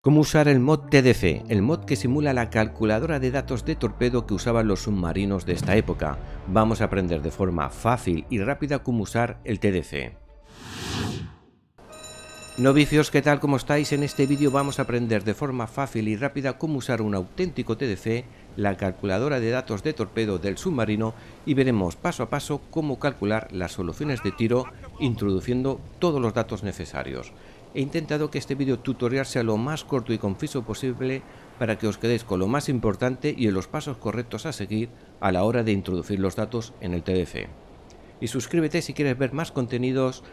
¿Cómo usar el mod TDC? El mod que simula la calculadora de datos de torpedo que usaban los submarinos de esta época. Vamos a aprender de forma fácil y rápida cómo usar el TDC. Novicios, ¿qué tal? ¿Cómo estáis? En este vídeo vamos a aprender de forma fácil y rápida cómo usar un auténtico TDC, la calculadora de datos de torpedo del submarino y veremos paso a paso cómo calcular las soluciones de tiro introduciendo todos los datos necesarios. He intentado que este vídeo tutorial sea lo más corto y conciso posible para que os quedéis con lo más importante y los pasos correctos a seguir a la hora de introducir los datos en el TDF. Y suscríbete si quieres ver más contenidos,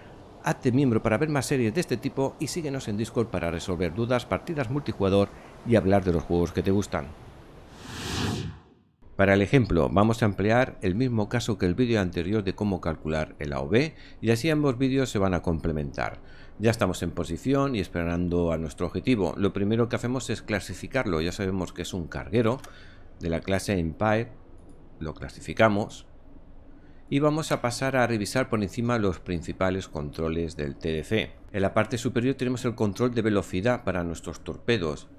hazte miembro para ver más series de este tipo y síguenos en Discord para resolver dudas, partidas multijugador y hablar de los juegos que te gustan. Para el ejemplo, vamos a emplear el mismo caso que el vídeo anterior de cómo calcular el AOB y así ambos vídeos se van a complementar. Ya estamos en posición y esperando a nuestro objetivo. Lo primero que hacemos es clasificarlo. Ya sabemos que es un carguero de la clase Empire. Lo clasificamos. Y vamos a pasar a revisar por encima los principales controles del TDC. En la parte superior tenemos el control de velocidad para nuestros torpedos.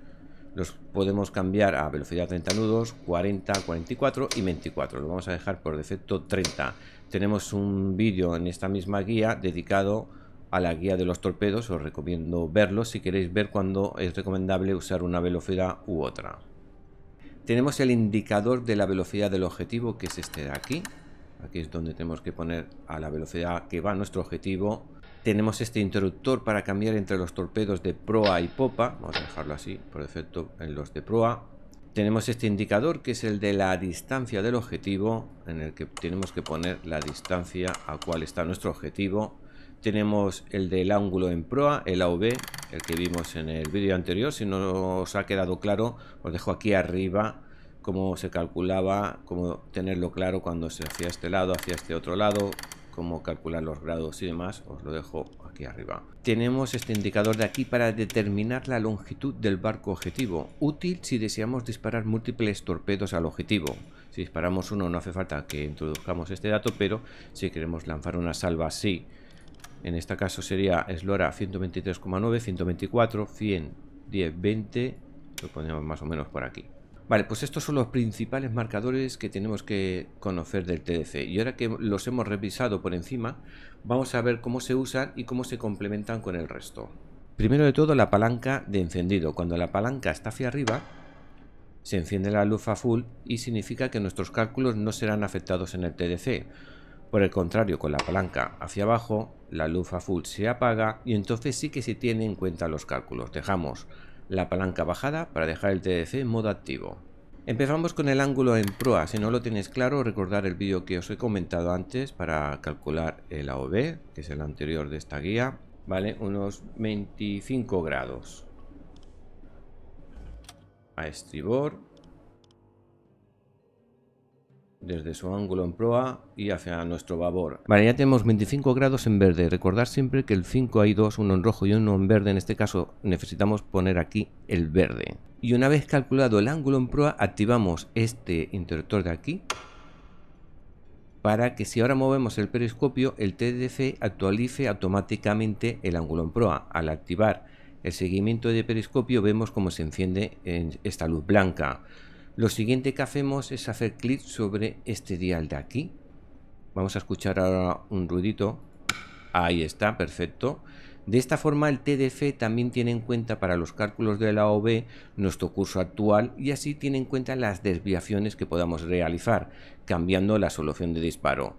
Los podemos cambiar a velocidad 30 nudos, 40, 44 y 24. Lo vamos a dejar por defecto 30. Tenemos un vídeo en esta misma guía dedicado a la guía de los torpedos, os recomiendo verlos si queréis ver cuándo es recomendable usar una velocidad u otra. Tenemos el indicador de la velocidad del objetivo, que es este de aquí. Aquí es donde tenemos que poner a la velocidad que va nuestro objetivo. Tenemos este interruptor para cambiar entre los torpedos de proa y popa. Vamos a dejarlo así, por defecto en los de proa. Tenemos este indicador que es el de la distancia del objetivo, en el que tenemos que poner la distancia a cuál está nuestro objetivo tenemos el del ángulo en proa, el AV, el que vimos en el vídeo anterior. Si no os ha quedado claro, os dejo aquí arriba cómo se calculaba, cómo tenerlo claro cuando se hacía este lado, hacia este otro lado, cómo calcular los grados y demás, os lo dejo aquí arriba. Tenemos este indicador de aquí para determinar la longitud del barco objetivo, útil si deseamos disparar múltiples torpedos al objetivo. Si disparamos uno no hace falta que introduzcamos este dato, pero si queremos lanzar una salva así, en este caso sería Eslora 123,9, 124, 100, 10, 20. Lo ponemos más o menos por aquí. Vale, pues estos son los principales marcadores que tenemos que conocer del TDC. Y ahora que los hemos revisado por encima, vamos a ver cómo se usan y cómo se complementan con el resto. Primero de todo, la palanca de encendido. Cuando la palanca está hacia arriba, se enciende la luz a full y significa que nuestros cálculos no serán afectados en el TDC. Por el contrario, con la palanca hacia abajo, la luz full se apaga y entonces sí que se tiene en cuenta los cálculos. Dejamos la palanca bajada para dejar el TDC en modo activo. Empezamos con el ángulo en proa, si no lo tienes claro recordar el vídeo que os he comentado antes para calcular el AOB, que es el anterior de esta guía, vale, unos 25 grados. A estribor, desde su ángulo en proa y hacia nuestro babor. Vale, ya tenemos 25 grados en verde. Recordar siempre que el 5 hay dos, uno en rojo y uno en verde. En este caso necesitamos poner aquí el verde. Y una vez calculado el ángulo en proa, activamos este interruptor de aquí para que si ahora movemos el periscopio, el TDF actualice automáticamente el ángulo en proa. Al activar el seguimiento de periscopio vemos cómo se enciende esta luz blanca. Lo siguiente que hacemos es hacer clic sobre este dial de aquí. Vamos a escuchar ahora un ruidito. Ahí está, perfecto. De esta forma el TDF también tiene en cuenta para los cálculos del la nuestro curso actual y así tiene en cuenta las desviaciones que podamos realizar, cambiando la solución de disparo.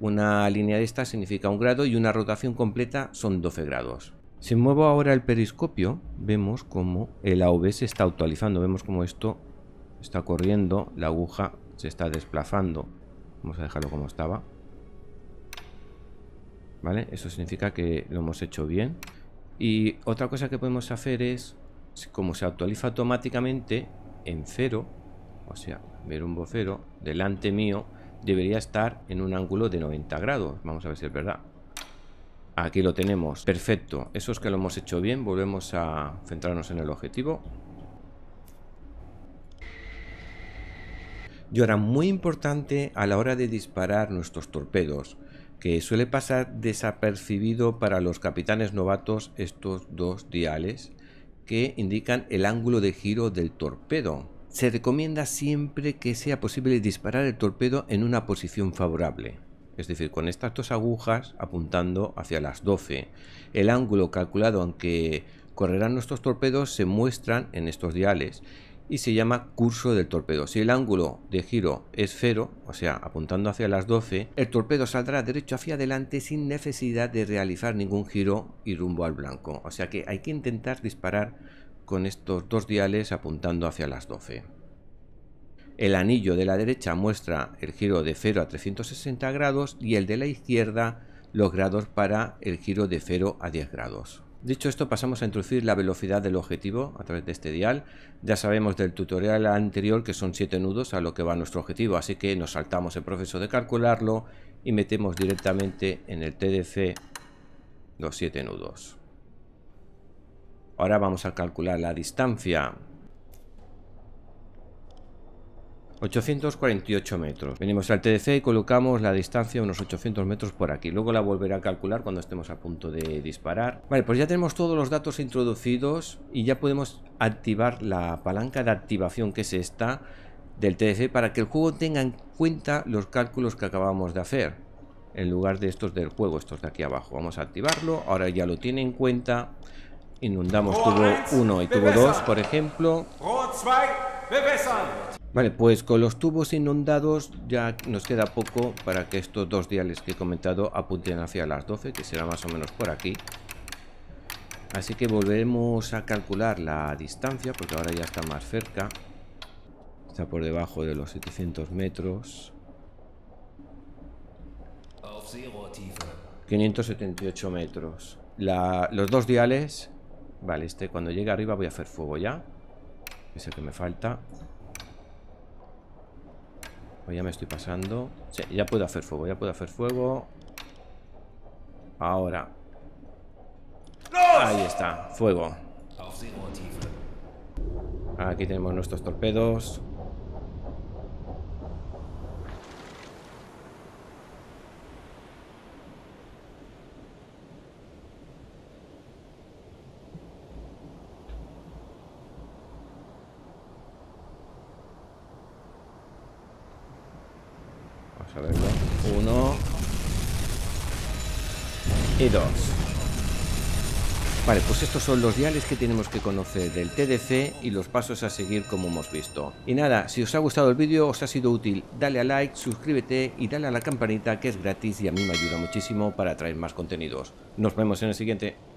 Una línea de esta significa un grado y una rotación completa son 12 grados. Si muevo ahora el periscopio, vemos como el AOB se está actualizando, vemos como esto está corriendo, la aguja se está desplazando. Vamos a dejarlo como estaba. ¿Vale? Eso significa que lo hemos hecho bien. Y otra cosa que podemos hacer es, como se actualiza automáticamente en cero, o sea, ver un vocero, delante mío debería estar en un ángulo de 90 grados. Vamos a ver si es verdad. Aquí lo tenemos, perfecto. Eso es que lo hemos hecho bien. Volvemos a centrarnos en el objetivo. y ahora muy importante a la hora de disparar nuestros torpedos, que suele pasar desapercibido para los capitanes novatos estos dos diales que indican el ángulo de giro del torpedo. Se recomienda siempre que sea posible disparar el torpedo en una posición favorable, es decir, con estas dos agujas apuntando hacia las 12. El ángulo calculado en que correrán nuestros torpedos se muestran en estos diales y se llama curso del torpedo. Si el ángulo de giro es cero, o sea, apuntando hacia las 12, el torpedo saldrá derecho hacia adelante sin necesidad de realizar ningún giro y rumbo al blanco. O sea que hay que intentar disparar con estos dos diales apuntando hacia las 12. El anillo de la derecha muestra el giro de 0 a 360 grados y el de la izquierda los grados para el giro de 0 a 10 grados. Dicho esto, pasamos a introducir la velocidad del objetivo a través de este dial. Ya sabemos del tutorial anterior que son 7 nudos a lo que va nuestro objetivo, así que nos saltamos el proceso de calcularlo y metemos directamente en el TDC los 7 nudos. Ahora vamos a calcular la distancia. 848 metros. Venimos al TDC y colocamos la distancia unos 800 metros por aquí. Luego la volveré a calcular cuando estemos a punto de disparar. Vale, pues ya tenemos todos los datos introducidos y ya podemos activar la palanca de activación que es esta del TDC para que el juego tenga en cuenta los cálculos que acabamos de hacer en lugar de estos del juego, estos de aquí abajo. Vamos a activarlo, ahora ya lo tiene en cuenta. Inundamos tubo 1 y tubo 2, por ejemplo. Vale, pues con los tubos inundados ya nos queda poco para que estos dos diales que he comentado apunten hacia las 12, que será más o menos por aquí. Así que volvemos a calcular la distancia, porque ahora ya está más cerca. Está por debajo de los 700 metros. 578 metros. los dos diales... Vale, este cuando llegue arriba voy a hacer fuego ya. Ese que me falta. Pues ya me estoy pasando. ya puedo hacer fuego, ya puedo hacer fuego. Ahora. Ahí está, fuego. Aquí tenemos nuestros torpedos. a verlo. Uno. Y dos. Vale, pues estos son los diales que tenemos que conocer del TDC y los pasos a seguir como hemos visto. Y nada, si os ha gustado el vídeo, os ha sido útil, dale a like, suscríbete y dale a la campanita que es gratis y a mí me ayuda muchísimo para traer más contenidos. Nos vemos en el siguiente.